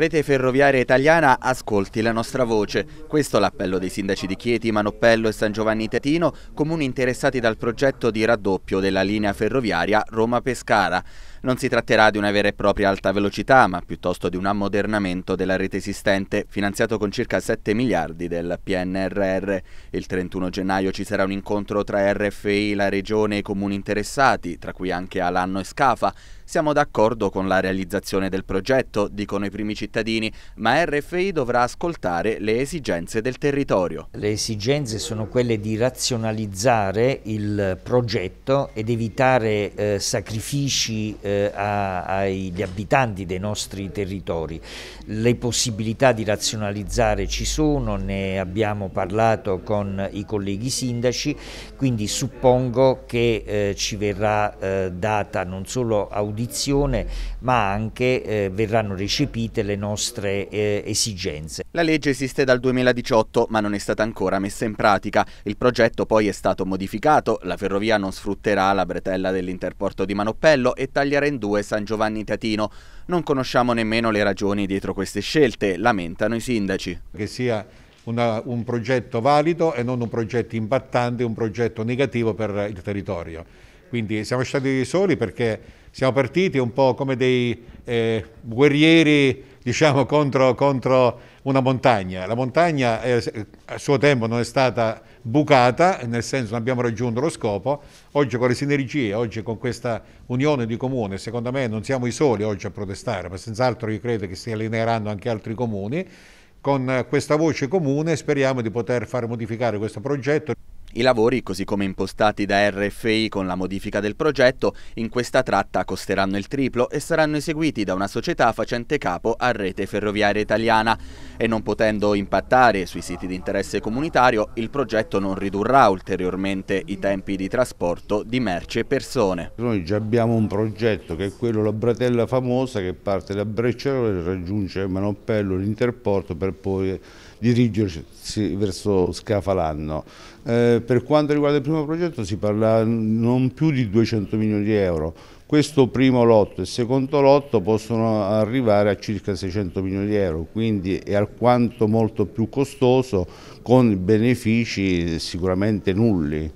Rete Ferroviaria Italiana, ascolti la nostra voce. Questo l'appello dei sindaci di Chieti, Manoppello e San Giovanni Tetino, comuni interessati dal progetto di raddoppio della linea ferroviaria Roma-Pescara. Non si tratterà di una vera e propria alta velocità, ma piuttosto di un ammodernamento della rete esistente, finanziato con circa 7 miliardi del PNRR. Il 31 gennaio ci sarà un incontro tra RFI, la Regione e i comuni interessati, tra cui anche Alanno e Scafa. Siamo d'accordo con la realizzazione del progetto, dicono i primi cittadini, ma RFI dovrà ascoltare le esigenze del territorio. Le esigenze sono quelle di razionalizzare il progetto ed evitare eh, sacrifici eh, eh, a, agli abitanti dei nostri territori. Le possibilità di razionalizzare ci sono, ne abbiamo parlato con i colleghi sindaci, quindi suppongo che eh, ci verrà eh, data non solo audizione ma anche eh, verranno recepite le nostre eh, esigenze. La legge esiste dal 2018 ma non è stata ancora messa in pratica. Il progetto poi è stato modificato, la ferrovia non sfrutterà la bretella dell'interporto di Manoppello e taglierà in due San Giovanni Tatino. Non conosciamo nemmeno le ragioni dietro queste scelte, lamentano i sindaci. Che sia una, un progetto valido e non un progetto impattante, un progetto negativo per il territorio. Quindi siamo stati soli perché siamo partiti un po' come dei eh, guerrieri diciamo, contro, contro, una montagna. La montagna eh, a suo tempo non è stata bucata, nel senso non abbiamo raggiunto lo scopo. Oggi con le sinergie, oggi con questa unione di comuni, secondo me non siamo i soli oggi a protestare, ma senz'altro io credo che si allineeranno anche altri comuni. Con eh, questa voce comune speriamo di poter far modificare questo progetto. I lavori, così come impostati da RFI con la modifica del progetto, in questa tratta costeranno il triplo e saranno eseguiti da una società facente capo a Rete Ferroviaria Italiana. E non potendo impattare sui siti di interesse comunitario, il progetto non ridurrà ulteriormente i tempi di trasporto di merci e persone. Noi già abbiamo un progetto che è quello La Bratella Famosa che parte da Brecciarole e raggiunge Manopello l'interporto per poi dirigersi verso Scafalanno. Eh, per quanto riguarda il primo progetto si parla non più di 200 milioni di euro, questo primo lotto e secondo lotto possono arrivare a circa 600 milioni di euro, quindi è alquanto molto più costoso con benefici sicuramente nulli.